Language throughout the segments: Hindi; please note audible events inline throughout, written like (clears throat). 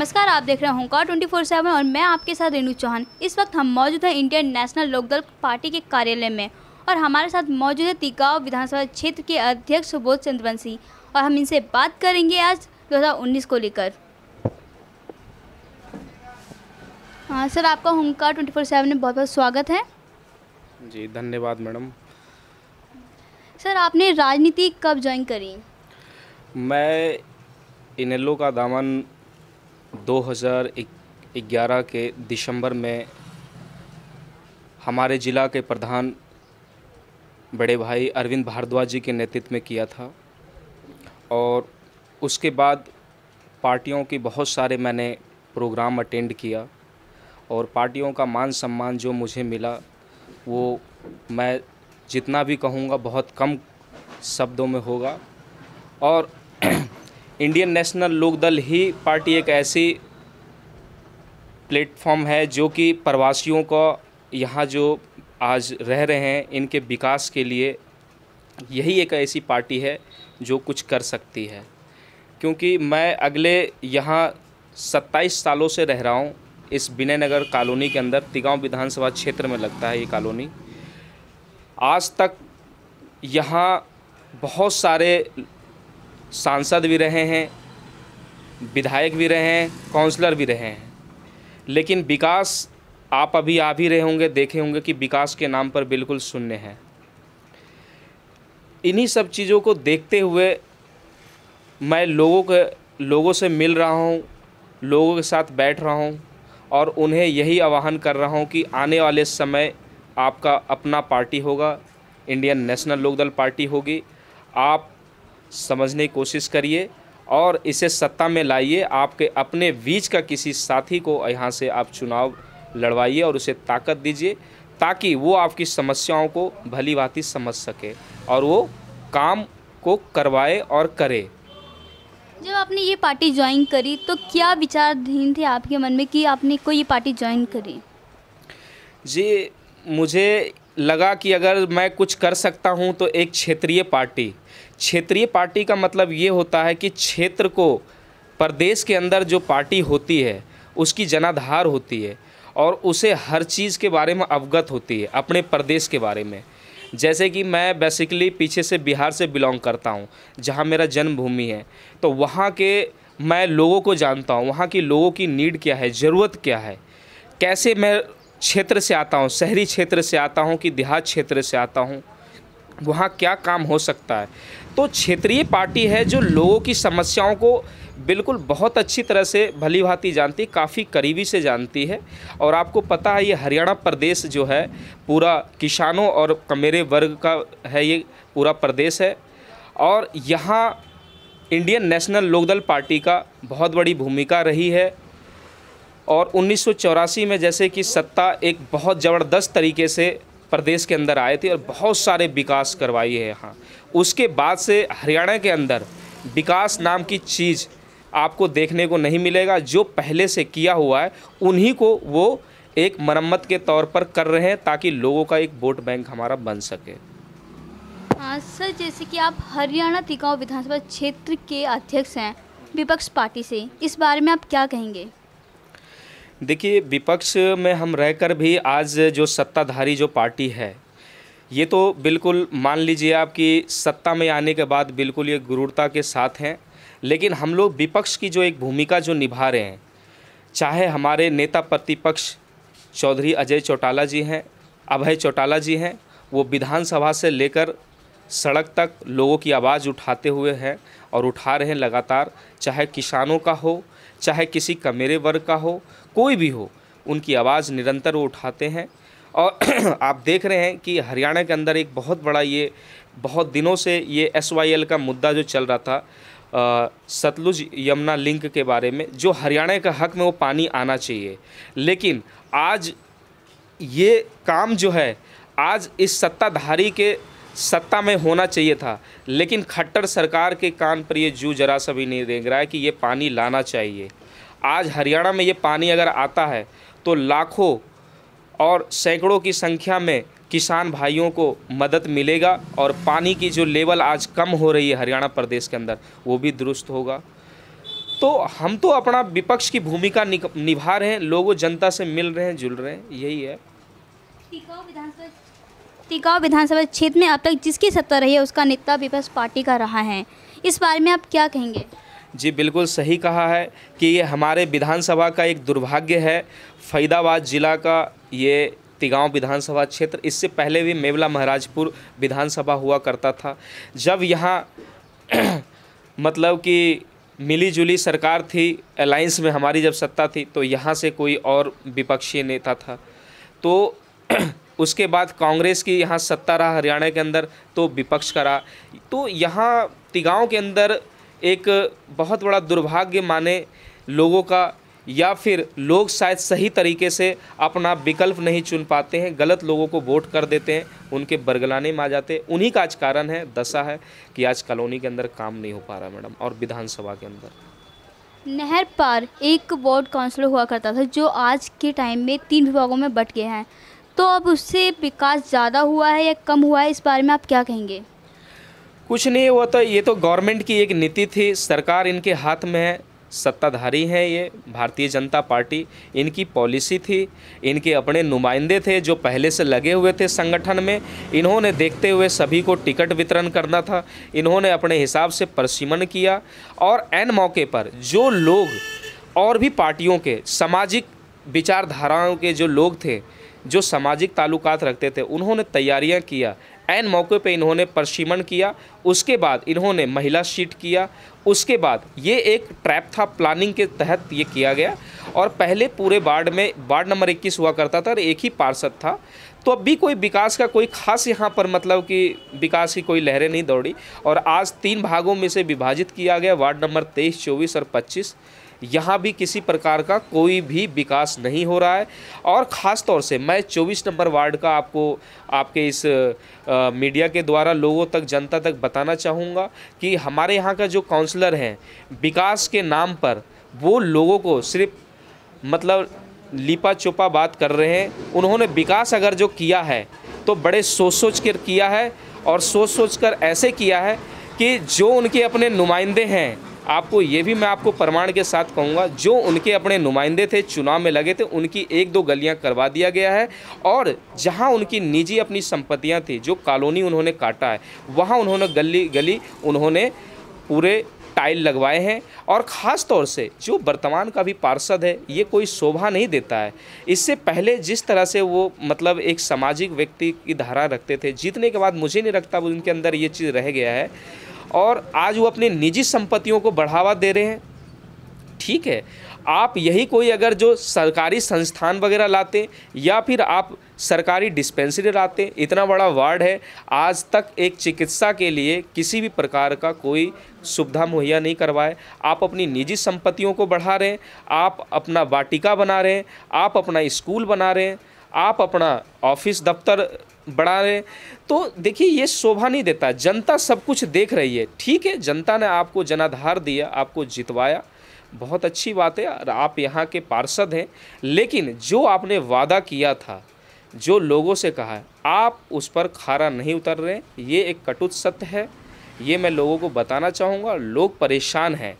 नमस्कार आप देख रहे हैं होंकार ट्वेंटी फोर सेवन और मैं आपके साथ रेणु चौहान इस वक्त हम मौजूद हैं इंडियन नेशनल लोकदल पार्टी के कार्यालय में और हमारे साथ मौजूद है तिकाव विधानसभा क्षेत्र के अध्यक्ष सुबोध चंद्रवंशी और हम इनसे बात करेंगे आज दो को लेकर हाँ सर आपका होंकार ट्वेंटी फोर सेवन में बहुत बहुत स्वागत है जी धन्यवाद मैडम सर आपने राजनीति कब ज्वाइन करी मैं इनेलो का दामन 2011 के दिसंबर में हमारे ज़िला के प्रधान बड़े भाई अरविंद भारद्वाज जी के नेतृत्व में किया था और उसके बाद पार्टियों के बहुत सारे मैंने प्रोग्राम अटेंड किया और पार्टियों का मान सम्मान जो मुझे मिला वो मैं जितना भी कहूँगा बहुत कम शब्दों में होगा और (clears throat) इंडियन नेशनल लोकदल ही पार्टी एक ऐसी प्लेटफॉर्म है जो कि प्रवासियों का यहाँ जो आज रह रहे हैं इनके विकास के लिए यही एक ऐसी पार्टी है जो कुछ कर सकती है क्योंकि मैं अगले यहाँ 27 सालों से रह रहा हूँ इस विनय नगर कॉलोनी के अंदर तिगांव विधानसभा क्षेत्र में लगता है ये कॉलोनी आज तक यहाँ बहुत सारे सांसद भी रहे हैं विधायक भी रहे हैं काउंसलर भी रहे हैं लेकिन विकास आप अभी आ भी रहे होंगे देखे होंगे कि विकास के नाम पर बिल्कुल शून्य है इन्हीं सब चीज़ों को देखते हुए मैं लोगों के लोगों से मिल रहा हूँ लोगों के साथ बैठ रहा हूँ और उन्हें यही आह्वान कर रहा हूँ कि आने वाले समय आपका अपना पार्टी होगा इंडियन नेशनल लोकदल पार्टी होगी आप समझने की कोशिश करिए और इसे सत्ता में लाइए आपके अपने बीच का किसी साथी को यहाँ से आप चुनाव लड़वाइए और उसे ताकत दीजिए ताकि वो आपकी समस्याओं को भली भांति समझ सके और वो काम को करवाए और करे जब आपने ये पार्टी ज्वाइन करी तो क्या विचारधीन थे आपके मन में कि आपने को ये पार्टी ज्वाइन करी जी मुझे लगा कि अगर मैं कुछ कर सकता हूँ तो एक क्षेत्रीय पार्टी क्षेत्रीय पार्टी का मतलब ये होता है कि क्षेत्र को प्रदेश के अंदर जो पार्टी होती है उसकी जनाधार होती है और उसे हर चीज़ के बारे में अवगत होती है अपने प्रदेश के बारे में जैसे कि मैं बेसिकली पीछे से बिहार से बिलोंग करता हूँ जहाँ मेरा जन्मभूमि है तो वहाँ के मैं लोगों को जानता हूँ वहाँ की लोगों की नीड क्या है ज़रूरत क्या है कैसे मैं क्षेत्र से आता हूँ शहरी क्षेत्र से आता हूँ कि देहात क्षेत्र से आता हूँ वहाँ क्या काम हो सकता है तो क्षेत्रीय पार्टी है जो लोगों की समस्याओं को बिल्कुल बहुत अच्छी तरह से भली भांति जानती काफ़ी करीबी से जानती है और आपको पता है ये हरियाणा प्रदेश जो है पूरा किसानों और कमेरे वर्ग का है ये पूरा प्रदेश है और यहाँ इंडियन नेशनल लोकदल पार्टी का बहुत बड़ी भूमिका रही है और उन्नीस में जैसे कि सत्ता एक बहुत ज़बरदस्त तरीके से प्रदेश के अंदर आए थे और बहुत सारे विकास करवाई है यहाँ उसके बाद से हरियाणा के अंदर विकास नाम की चीज़ आपको देखने को नहीं मिलेगा जो पहले से किया हुआ है उन्हीं को वो एक मरम्मत के तौर पर कर रहे हैं ताकि लोगों का एक वोट बैंक हमारा बन सके सर जैसे कि आप हरियाणा तिकाऊ विधानसभा क्षेत्र के अध्यक्ष हैं विपक्ष पार्टी से इस बारे में आप क्या कहेंगे देखिए विपक्ष में हम रहकर भी आज जो सत्ताधारी जो पार्टी है ये तो बिल्कुल मान लीजिए आप कि सत्ता में आने के बाद बिल्कुल ये गुरुड़ता के साथ हैं लेकिन हम लोग विपक्ष की जो एक भूमिका जो निभा रहे हैं चाहे हमारे नेता प्रतिपक्ष चौधरी अजय चौटाला जी हैं अभय चौटाला जी हैं वो विधानसभा से लेकर सड़क तक लोगों की आवाज़ उठाते हुए हैं और उठा रहे हैं लगातार चाहे किसानों का हो चाहे किसी कमेरे वर्ग का हो कोई भी हो उनकी आवाज़ निरंतर वो उठाते हैं और (clears throat) आप देख रहे हैं कि हरियाणा के अंदर एक बहुत बड़ा ये बहुत दिनों से ये एस का मुद्दा जो चल रहा था सतलुज यमुना लिंक के बारे में जो हरियाणा का हक में वो पानी आना चाहिए लेकिन आज ये काम जो है आज इस सत्ताधारी के सत्ता में होना चाहिए था लेकिन खट्टर सरकार के कान पर ये जू जरा सा भी नहीं देख रहा है कि ये पानी लाना चाहिए आज हरियाणा में ये पानी अगर आता है तो लाखों और सैकड़ों की संख्या में किसान भाइयों को मदद मिलेगा और पानी की जो लेवल आज कम हो रही है हरियाणा प्रदेश के अंदर वो भी दुरुस्त होगा तो हम तो अपना विपक्ष की भूमिका निभा रहे हैं लोगों जनता से मिल रहे हैं जुल रहे हैं यही है तिकाव विधानसभा क्षेत्र में अब तक जिसकी सत्ता रही है उसका नेता विपक्ष पार्टी का रहा है इस बारे में आप क्या कहेंगे जी बिल्कुल सही कहा है कि ये हमारे विधानसभा का एक दुर्भाग्य है फरीदाबाद ज़िला का ये तिगांव विधानसभा क्षेत्र इससे पहले भी मेवला महाराजपुर विधानसभा हुआ करता था जब यहाँ (clears throat) मतलब कि मिली जुली सरकार थी अलायंस में हमारी जब सत्ता थी तो यहाँ से कोई और विपक्षी नेता था तो (clears throat) उसके बाद कांग्रेस की यहाँ सत्ता रहा हरियाणा के अंदर तो विपक्ष का रहा तो यहाँ तिगाव के अंदर एक बहुत बड़ा दुर्भाग्य माने लोगों का या फिर लोग शायद सही तरीके से अपना विकल्प नहीं चुन पाते हैं गलत लोगों को वोट कर देते हैं उनके बरगलाने में आ जाते हैं उन्हीं का आज कारण है दशा है कि आज कॉलोनी के अंदर काम नहीं हो पा रहा मैडम और विधानसभा के अंदर नहर पर एक वार्ड काउंसलर हुआ करता था जो आज के टाइम में तीन विभागों में बट गए हैं तो अब उससे विकास ज़्यादा हुआ है या कम हुआ है इस बारे में आप क्या कहेंगे कुछ नहीं वो तो ये तो गवर्नमेंट की एक नीति थी सरकार इनके हाथ में है सत्ताधारी हैं ये भारतीय जनता पार्टी इनकी पॉलिसी थी इनके अपने नुमाइंदे थे जो पहले से लगे हुए थे संगठन में इन्होंने देखते हुए सभी को टिकट वितरण करना था इन्होंने अपने हिसाब से परसीमन किया और एन मौके पर जो लोग और भी पार्टियों के सामाजिक विचारधाराओं के जो लोग थे जो सामाजिक ताल्लुकात रखते थे उन्होंने तैयारियां किया एन मौके पे इन्होंने प्रशिमण किया उसके बाद इन्होंने महिला शीट किया उसके बाद ये एक ट्रैप था प्लानिंग के तहत ये किया गया और पहले पूरे वार्ड में वार्ड नंबर 21 हुआ करता था और एक ही पार्षद था तो अब भी कोई विकास का कोई खास यहाँ पर मतलब कि विकास की कोई लहरें नहीं दौड़ी और आज तीन भागों में से विभाजित किया गया वार्ड नंबर तेईस चौबीस और पच्चीस यहाँ भी किसी प्रकार का कोई भी विकास नहीं हो रहा है और ख़ास तौर से मैं 24 नंबर वार्ड का आपको आपके इस आ, मीडिया के द्वारा लोगों तक जनता तक बताना चाहूँगा कि हमारे यहाँ का जो काउंसलर हैं विकास के नाम पर वो लोगों को सिर्फ मतलब लिपा चोपा बात कर रहे हैं उन्होंने विकास अगर जो किया है तो बड़े सोच सोच कर किया है और सोच सोच कर ऐसे किया है कि जो उनके अपने नुमाइंदे हैं आपको ये भी मैं आपको प्रमाण के साथ कहूँगा जो उनके अपने नुमाइंदे थे चुनाव में लगे थे उनकी एक दो गलियाँ करवा दिया गया है और जहाँ उनकी निजी अपनी संपत्तियाँ थी जो कॉलोनी उन्होंने काटा है वहाँ उन्होंने गली गली उन्होंने पूरे टाइल लगवाए हैं और ख़ास तौर से जो वर्तमान का भी पार्षद है ये कोई शोभा नहीं देता है इससे पहले जिस तरह से वो मतलब एक सामाजिक व्यक्ति की धारा रखते थे जीतने के बाद मुझे नहीं रखता उनके अंदर ये चीज़ रह गया है और आज वो अपनी निजी संपत्तियों को बढ़ावा दे रहे हैं ठीक है आप यही कोई अगर जो सरकारी संस्थान वगैरह लाते या फिर आप सरकारी डिस्पेंसरी लाते इतना बड़ा वार्ड है आज तक एक चिकित्सा के लिए किसी भी प्रकार का कोई सुविधा मुहैया नहीं करवाए आप अपनी निजी संपत्तियों को बढ़ा रहे हैं आप अपना वाटिका बना रहे हैं आप अपना स्कूल बना रहे हैं आप अपना ऑफिस दफ्तर बढ़ा रहे तो देखिए ये शोभा नहीं देता जनता सब कुछ देख रही है ठीक है जनता ने आपको जनाधार दिया आपको जितवाया बहुत अच्छी बात है और आप यहाँ के पार्षद हैं लेकिन जो आपने वादा किया था जो लोगों से कहा है आप उस पर खारा नहीं उतर रहे ये एक कटुत सत्य है ये मैं लोगों को बताना चाहूँगा लोग परेशान हैं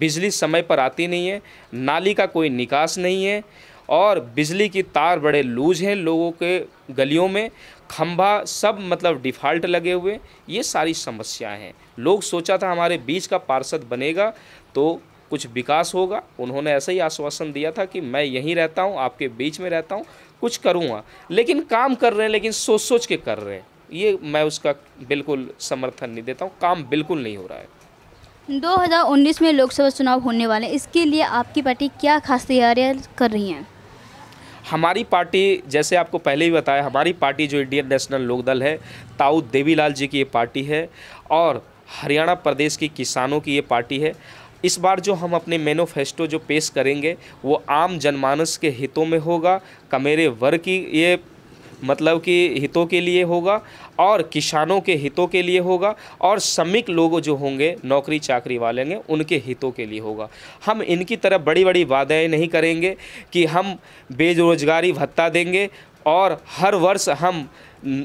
बिजली समय पर आती नहीं है नाली का कोई निकास नहीं है और बिजली की तार बड़े लूज हैं लोगों के गलियों में खंभा सब मतलब डिफ़ाल्ट लगे हुए ये सारी समस्याएं हैं लोग सोचा था हमारे बीच का पार्षद बनेगा तो कुछ विकास होगा उन्होंने ऐसा ही आश्वासन दिया था कि मैं यहीं रहता हूँ आपके बीच में रहता हूँ कुछ करूँगा लेकिन काम कर रहे हैं लेकिन सोच सोच के कर रहे हैं ये मैं उसका बिल्कुल समर्थन नहीं देता हूँ काम बिल्कुल नहीं हो रहा है 2019 में लोकसभा चुनाव होने वाले हैं इसके लिए आपकी पार्टी क्या खास तैयारियां कर रही हैं हमारी पार्टी जैसे आपको पहले ही बताया हमारी पार्टी जो इंडियन नेशनल लोकदल है ताऊ देवीलाल जी की ये पार्टी है और हरियाणा प्रदेश की किसानों की ये पार्टी है इस बार जो हम अपने मैनोफेस्टो जो पेश करेंगे वो आम जनमानस के हितों में होगा कमेरे वर्ग की ये मतलब कि हितों के लिए होगा और किसानों के हितों के लिए होगा और श्रमिक लोग जो होंगे नौकरी चाकरी वाले होंगे उनके हितों के लिए होगा हम इनकी तरफ बड़ी बड़ी वादाएँ नहीं करेंगे कि हम बेरोजगारी भत्ता देंगे और हर वर्ष हम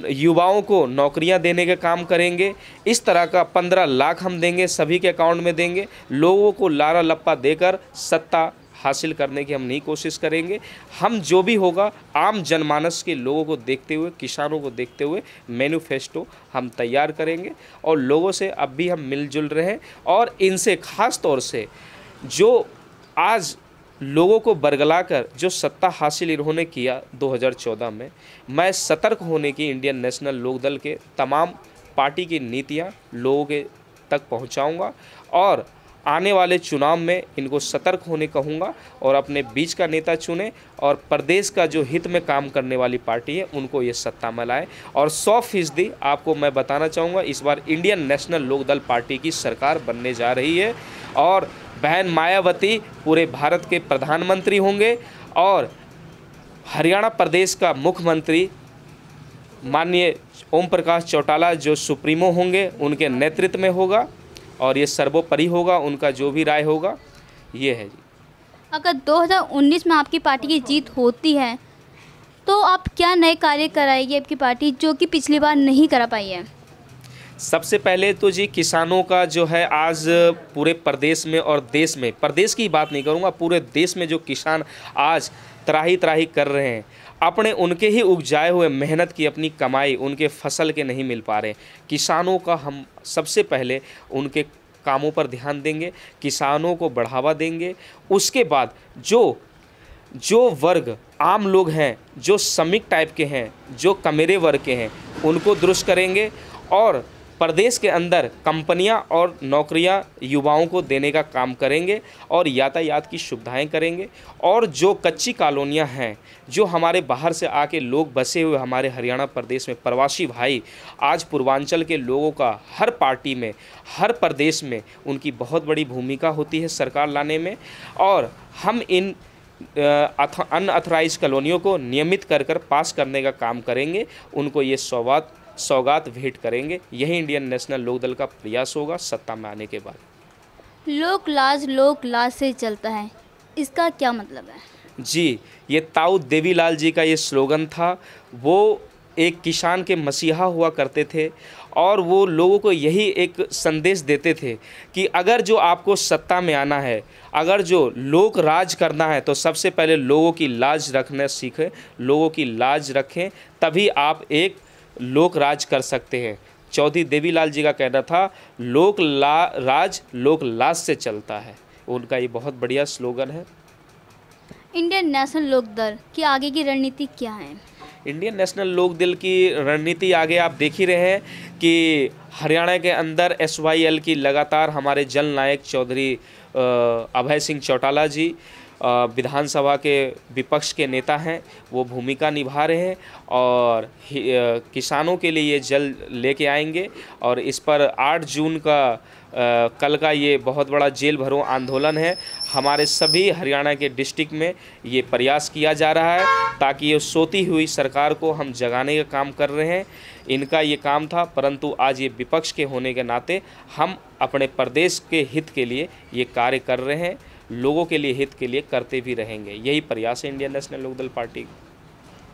युवाओं को नौकरियां देने का काम करेंगे इस तरह का पंद्रह लाख हम देंगे सभी के अकाउंट में देंगे लोगों को लारा लप्पा देकर सत्ता हासिल करने की हम नहीं कोशिश करेंगे हम जो भी होगा आम जनमानस के लोगों को देखते हुए किसानों को देखते हुए मैनिफेस्टो हम तैयार करेंगे और लोगों से अब भी हम मिलजुल रहे हैं और इनसे ख़ास तौर से जो आज लोगों को बरगला कर जो सत्ता हासिल इन्होंने किया 2014 में मैं सतर्क होने की इंडियन नेशनल लोकदल के तमाम पार्टी की नीतियाँ लोगों के तक पहुँचाऊँगा और आने वाले चुनाव में इनको सतर्क होने कहूँगा और अपने बीच का नेता चुने और प्रदेश का जो हित में काम करने वाली पार्टी है उनको ये सत्ता में लाए और सौ फीसदी आपको मैं बताना चाहूँगा इस बार इंडियन नेशनल लोकदल पार्टी की सरकार बनने जा रही है और बहन मायावती पूरे भारत के प्रधानमंत्री होंगे और हरियाणा प्रदेश का मुख्यमंत्री माननीय ओम प्रकाश चौटाला जो सुप्रीमो होंगे उनके नेतृत्व में होगा और ये सर्वोपरि होगा उनका जो भी राय होगा ये है जी अगर 2019 में आपकी पार्टी की जीत होती है तो आप क्या नए कार्य कराएगी आपकी पार्टी जो कि पिछली बार नहीं करा पाई है सबसे पहले तो जी किसानों का जो है आज पूरे प्रदेश में और देश में प्रदेश की बात नहीं करूँगा पूरे देश में जो किसान आज त्राही त्राही कर रहे हैं अपने उनके ही उपजाए हुए मेहनत की अपनी कमाई उनके फसल के नहीं मिल पा रहे किसानों का हम सबसे पहले उनके कामों पर ध्यान देंगे किसानों को बढ़ावा देंगे उसके बाद जो जो वर्ग आम लोग हैं जो श्रमिक टाइप के हैं जो कमेरे वर्ग के हैं उनको दुरुस्त करेंगे और प्रदेश के अंदर कंपनियां और नौकरियां युवाओं को देने का काम करेंगे और यातायात की सुविधाएं करेंगे और जो कच्ची कॉलोनियां हैं जो हमारे बाहर से आके लोग बसे हुए हमारे हरियाणा प्रदेश में प्रवासी भाई आज पूर्वांचल के लोगों का हर पार्टी में हर प्रदेश में उनकी बहुत बड़ी भूमिका होती है सरकार लाने में और हम इन अनऑथराइज कॉलोनियों को नियमित कर कर पास करने का काम करेंगे उनको ये सौगात सौगात भेंट करेंगे यही इंडियन नेशनल लोकदल का प्रयास होगा सत्ता में आने के बाद लोक लाज लोक लाज से चलता है इसका क्या मतलब है जी ये ताऊ देवीलाल जी का ये स्लोगन था वो एक किसान के मसीहा हुआ करते थे और वो लोगों को यही एक संदेश देते थे कि अगर जो आपको सत्ता में आना है अगर जो लोक राज करना है तो सबसे पहले लोगों की लाज रखना सीखें लोगों की लाज रखें तभी आप एक लोक राज कर सकते हैं चौधरी देवीलाल जी का कहना था लोक ला राज लोक लाज से चलता है उनका ये बहुत बढ़िया स्लोगन है इंडियन नेशनल लोक दल की आगे की रणनीति क्या है इंडियन नेशनल लोक दल की रणनीति आगे आप देख ही रहे हैं कि हरियाणा के अंदर एस की लगातार हमारे जल नायक चौधरी अभय सिंह चौटाला जी विधानसभा के विपक्ष के नेता हैं वो भूमिका निभा रहे हैं और किसानों के लिए ये जल लेके आएंगे और इस पर 8 जून का आ, कल का ये बहुत बड़ा जेल भरो आंदोलन है हमारे सभी हरियाणा के डिस्ट्रिक्ट में ये प्रयास किया जा रहा है ताकि ये सोती हुई सरकार को हम जगाने का काम कर रहे हैं इनका ये काम था परंतु आज ये विपक्ष के होने के नाते हम अपने प्रदेश के हित के लिए ये कार्य कर रहे हैं लोगों के लिए हित के लिए करते भी रहेंगे यही प्रयास है इंडियन नेशनल लोकदल पार्टी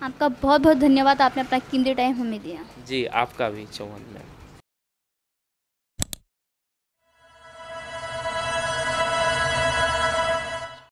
आपका बहुत बहुत धन्यवाद आपने अपना कीमती टाइम हमें दिया जी आपका भी चौहान मैम